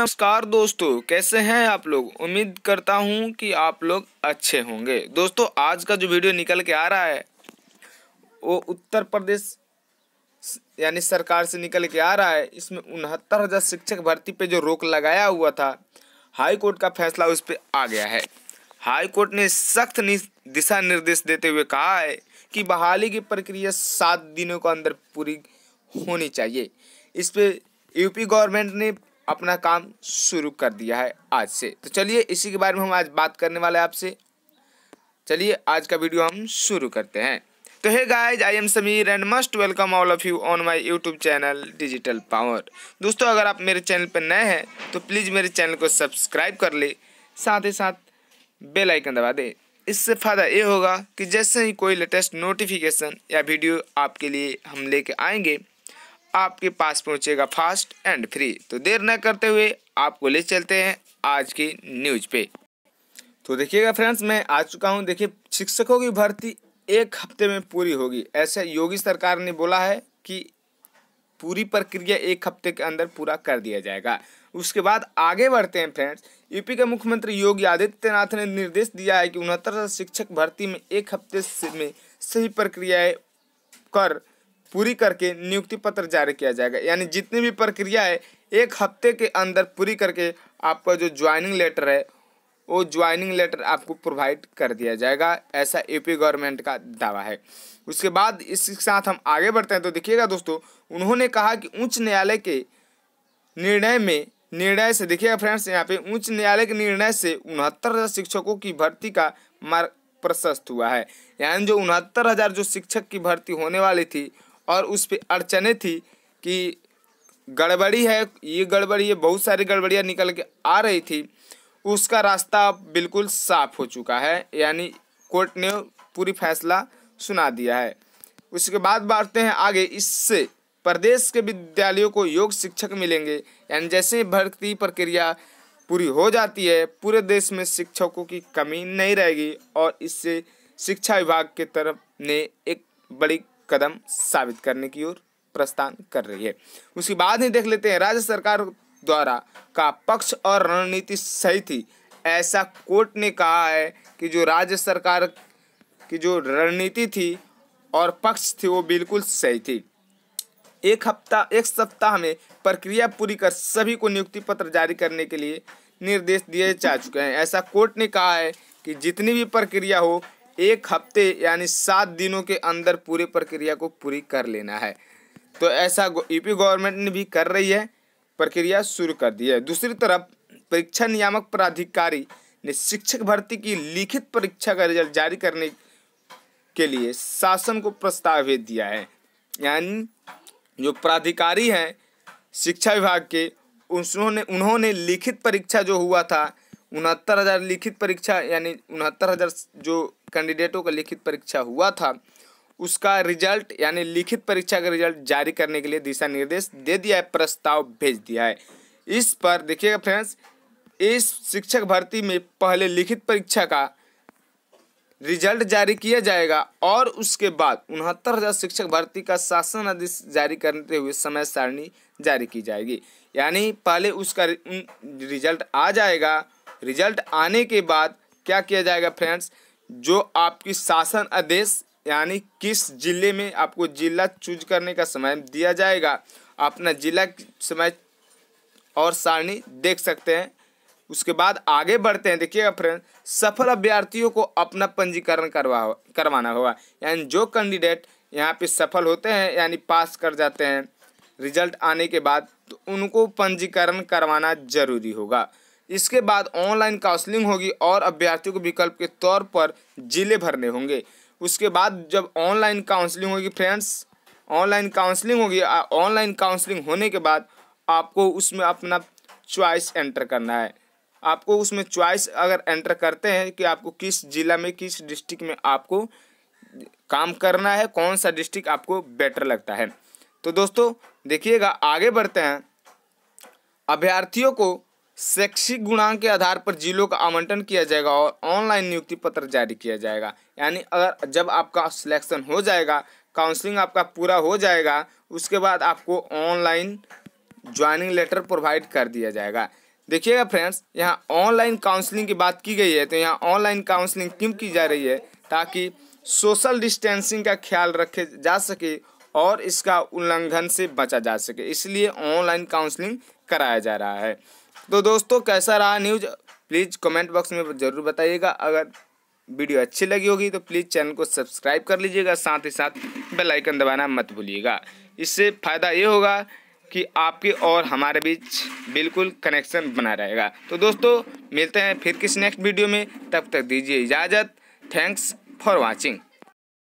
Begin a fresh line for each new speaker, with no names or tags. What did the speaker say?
नमस्कार दोस्तों कैसे हैं आप लोग उम्मीद करता हूं कि आप लोग अच्छे होंगे दोस्तों आज का जो वीडियो निकल के आ रहा है वो उत्तर प्रदेश यानी सरकार से निकल के आ रहा है इसमें उनहत्तर हज़ार शिक्षक भर्ती पे जो रोक लगाया हुआ था हाई कोर्ट का फैसला उस पर आ गया है हाई कोर्ट ने सख्त दिशा निर्देश देते हुए कहा है कि बहाली की प्रक्रिया सात दिनों के अंदर पूरी होनी चाहिए इस पर यूपी गवर्नमेंट ने अपना काम शुरू कर दिया है आज से तो चलिए इसी के बारे में हम आज बात करने वाले हैं आपसे चलिए आज का वीडियो हम शुरू करते हैं तो hey guys I am Sameer and must welcome all of you on my YouTube channel digital power दोस्तों अगर आप मेरे चैनल पर नए हैं तो प्लीज़ मेरे चैनल को सब्सक्राइब कर ले साथ ही साथ बेल आइकन दबा दें इससे फ़ायदा ये होगा कि जैसे ही कोई लेटेस्ट नोटिफिकेशन या वीडियो आपके लिए हम लेके आएंगे आपके पास पहुंचेगा फास्ट एंड फ्री तो देर न करते हुए आपको ले चलते हैं आज की न्यूज पे तो देखिएगा फ्रेंड्स मैं आ चुका हूं देखिए शिक्षकों की भर्ती एक हफ्ते में पूरी होगी ऐसा योगी सरकार ने बोला है कि पूरी प्रक्रिया एक हफ्ते के अंदर पूरा कर दिया जाएगा उसके बाद आगे बढ़ते हैं फ्रेंड्स यूपी के मुख्यमंत्री योगी आदित्यनाथ ने निर्देश दिया है कि उनहत्तर शिक्षक भर्ती में एक हफ्ते में सही प्रक्रियाएं कर पूरी करके नियुक्ति पत्र जारी किया जाएगा यानी जितनी भी प्रक्रिया है एक हफ्ते के अंदर पूरी करके आपका जो ज्वाइनिंग लेटर है वो ज्वाइनिंग लेटर आपको प्रोवाइड कर दिया जाएगा ऐसा यूपी गवर्नमेंट का दावा है उसके बाद इसके साथ हम आगे बढ़ते हैं तो देखिएगा दोस्तों उन्होंने कहा कि उच्च न्यायालय के निर्णय में निर्णय से देखिएगा फ्रेंड्स यहाँ पे उच्च न्यायालय के निर्णय से उनहत्तर शिक्षकों की भर्ती का मार्ग प्रशस्त हुआ है यानी जो उनहत्तर हज़ार जो शिक्षक की भर्ती होने वाली थी और उस पर अड़चने थी कि गड़बड़ी है ये गड़बड़ी है बहुत सारी गड़बड़ियाँ निकल के आ रही थी उसका रास्ता बिल्कुल साफ हो चुका है यानी कोर्ट ने पूरी फैसला सुना दिया है उसके बाद बांटते हैं आगे इससे प्रदेश के विद्यालयों को योग शिक्षक मिलेंगे यानी जैसे भर्ती प्रक्रिया पूरी हो जाती है पूरे देश में शिक्षकों की कमी नहीं रहेगी और इससे शिक्षा विभाग के तरफ ने एक बड़ी कदम साबित करने की ओर प्रस्थान कर रही है उसकी बाद ही देख लेते हैं राज्य सरकार द्वारा का पक्ष और रणनीति सही थी ऐसा कोर्ट ने कहा है कि जो राज्य सरकार की जो रणनीति थी और पक्ष थी वो बिल्कुल सही थी एक हफ्ता एक सप्ताह में प्रक्रिया पूरी कर सभी को नियुक्ति पत्र जारी करने के लिए निर्देश दिए जा चुके हैं ऐसा कोर्ट ने कहा है कि जितनी भी प्रक्रिया हो एक हफ्ते यानी सात दिनों के अंदर पूरे प्रक्रिया को पूरी कर लेना है तो ऐसा यूपी गवर्नमेंट ने भी कर रही है प्रक्रिया शुरू कर दी है दूसरी तरफ परीक्षा नियामक प्राधिकारी ने शिक्षक भर्ती की लिखित परीक्षा का रिजल्ट जारी करने के लिए शासन को प्रस्ताव भेज दिया है यानी जो प्राधिकारी हैं शिक्षा विभाग के उन्होंने उन्होंने लिखित परीक्षा जो हुआ था उनहत्तर हज़ार लिखित परीक्षा यानी उनहत्तर हज़ार जो कैंडिडेटों का लिखित परीक्षा हुआ था उसका रिजल्ट यानी लिखित परीक्षा का रिजल्ट जारी करने के लिए दिशा निर्देश दे दिया है प्रस्ताव भेज दिया है इस पर देखिएगा फ्रेंड्स इस शिक्षक भर्ती में पहले लिखित परीक्षा का रिजल्ट जारी किया जाएगा और उसके बाद उनहत्तर हज़ार शिक्षक भर्ती का शासन आदेश जारी करते हुए समय सारणी जारी की जाएगी यानी पहले उसका रिजल्ट आ जाएगा रिजल्ट आने के बाद क्या किया जाएगा फ्रेंड्स जो आपकी शासन आदेश यानी किस जिले में आपको जिला चूज करने का समय दिया जाएगा अपना जिला समय और सारणी देख सकते हैं उसके बाद आगे बढ़ते हैं देखिएगा फ्रेंड सफल अभ्यर्थियों को अपना पंजीकरण करवा करवाना होगा यानी जो कैंडिडेट यहाँ पे सफल होते हैं यानी पास कर जाते हैं रिजल्ट आने के बाद तो उनको पंजीकरण करवाना जरूरी होगा इसके बाद ऑनलाइन काउंसलिंग होगी और अभ्यर्थियों को विकल्प के तौर पर जिले भरने होंगे उसके बाद जब ऑनलाइन काउंसलिंग होगी फ्रेंड्स ऑनलाइन काउंसलिंग होगी ऑनलाइन काउंसलिंग होने के बाद आपको उसमें अपना च्वाइस एंटर करना है आपको उसमें च्वाइस अगर एंटर करते हैं कि आपको किस ज़िला में किस डिस्ट्रिक्ट में आपको काम करना है कौन सा डिस्ट्रिक्ट आपको बेटर लगता है तो दोस्तों देखिएगा आगे बढ़ते हैं अभ्यर्थियों को शैक्षिक गुणांक के आधार पर जिलों का आवंटन किया जाएगा और ऑनलाइन नियुक्ति पत्र जारी किया जाएगा यानी अगर जब आपका सिलेक्शन हो जाएगा काउंसलिंग आपका पूरा हो जाएगा उसके बाद आपको ऑनलाइन ज्वाइनिंग लेटर प्रोवाइड कर दिया जाएगा देखिएगा फ्रेंड्स यहाँ ऑनलाइन काउंसलिंग की बात की गई है तो यहाँ ऑनलाइन काउंसलिंग क्यों की जा रही है ताकि सोशल डिस्टेंसिंग का ख्याल रखे जा सके और इसका उल्लंघन से बचा जा सके इसलिए ऑनलाइन काउंसलिंग कराया जा रहा है तो दोस्तों कैसा रहा न्यूज प्लीज़ कमेंट बॉक्स में ज़रूर बताइएगा अगर वीडियो अच्छी लगी होगी तो प्लीज़ चैनल को सब्सक्राइब कर लीजिएगा साथ ही साथ बेल आइकन दबाना मत भूलिएगा इससे फ़ायदा ये होगा कि आपके और हमारे बीच बिल्कुल कनेक्शन बना रहेगा तो दोस्तों मिलते हैं फिर किस नेक्स्ट वीडियो में तब तक दीजिए इजाज़त थैंक्स फॉर वॉचिंग